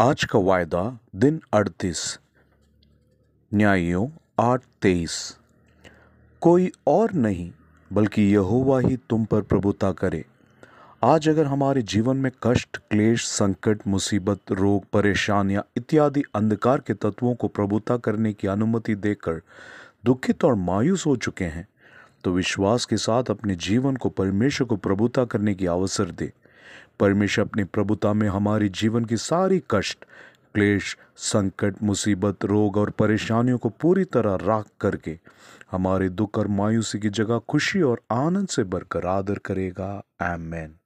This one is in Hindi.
आज का वायदा दिन अड़तीस न्यायियों आठ तेईस कोई और नहीं बल्कि यहोवा ही तुम पर प्रभुता करे आज अगर हमारे जीवन में कष्ट क्लेश संकट मुसीबत रोग परेशानियां इत्यादि अंधकार के तत्वों को प्रभुता करने की अनुमति देकर दुखित और मायूस हो चुके हैं तो विश्वास के साथ अपने जीवन को परमेश्वर को प्रभुता करने की अवसर दे परमेश्वर अपनी प्रभुता में हमारे जीवन की सारी कष्ट क्लेश संकट मुसीबत रोग और परेशानियों को पूरी तरह राख करके हमारे दुख और मायूसी की जगह खुशी और आनंद से भरकर आदर करेगा एम